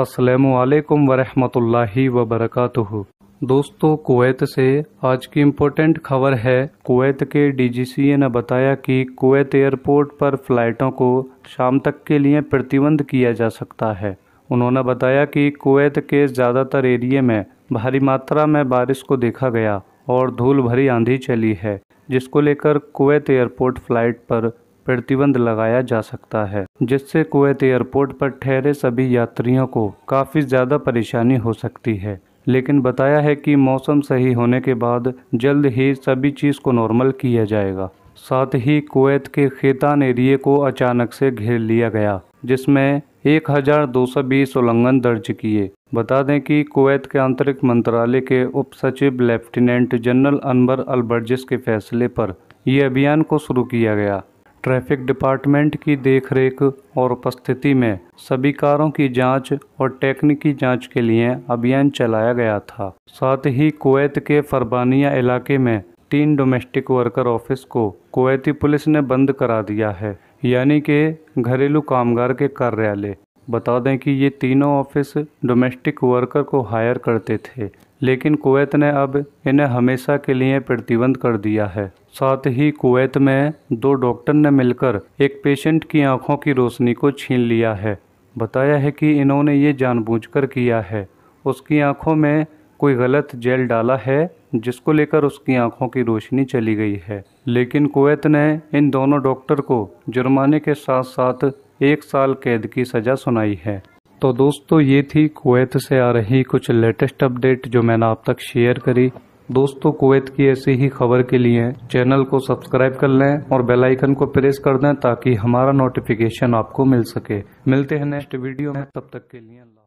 असलकम वरहमतुल्लाहि वबरक दोस्तों कुवैत से आज की इम्पोर्टेंट खबर है कुवैत के डीजीसीए ने बताया कि कुवैत एयरपोर्ट पर फ़्लाइटों को शाम तक के लिए प्रतिबंध किया जा सकता है उन्होंने बताया कि कुवैत के ज़्यादातर एरिए में भारी मात्रा में बारिश को देखा गया और धूल भरी आंधी चली है जिसको लेकर कुवैत एयरपोर्ट फ़्लाइट पर प्रतिबंध लगाया जा सकता है जिससे कुवैत एयरपोर्ट पर ठहरे सभी यात्रियों को काफ़ी ज़्यादा परेशानी हो सकती है लेकिन बताया है कि मौसम सही होने के बाद जल्द ही सभी चीज़ को नॉर्मल किया जाएगा साथ ही कुवैत के खेतान एरिए को अचानक से घेर लिया गया जिसमें 1220 उल्लंघन दर्ज किए बता दें कि कुवैत के आंतरिक मंत्रालय के उप सचिव लेफ्टिनेंट जनरल अनवर अलबर्जिस के फैसले पर यह अभियान को शुरू किया गया ट्रैफिक डिपार्टमेंट की देखरेख और उपस्थिति में सभी कारों की जांच और टेक्निकी जांच के लिए अभियान चलाया गया था साथ ही कुवैत के फरबानिया इलाके में तीन डोमेस्टिक वर्कर ऑफिस को कुवैती पुलिस ने बंद करा दिया है यानी कि घरेलू कामगार के कार्यालय बता दें कि ये तीनों ऑफिस डोमेस्टिक वर्कर को हायर करते थे लेकिन कुवैत ने अब इन्हें हमेशा के लिए प्रतिबंध कर दिया है साथ ही कुवैत में दो डॉक्टर ने मिलकर एक पेशेंट की आंखों की रोशनी को छीन लिया है बताया है कि इन्होंने ये जानबूझकर किया है उसकी आंखों में कोई गलत जेल डाला है जिसको लेकर उसकी आंखों की रोशनी चली गई है लेकिन कुवैत ने इन दोनों डॉक्टर को जुर्माने के साथ साथ एक साल कैद की सज़ा सुनाई है तो दोस्तों ये थी कुवैत से आ रही कुछ लेटेस्ट अपडेट जो मैंने आप तक शेयर करी दोस्तों कुवैत की ऐसी ही खबर के लिए चैनल को सब्सक्राइब कर लें और बेल आइकन को प्रेस कर दें ताकि हमारा नोटिफिकेशन आपको मिल सके मिलते हैं नेक्स्ट वीडियो में तब तक के लिए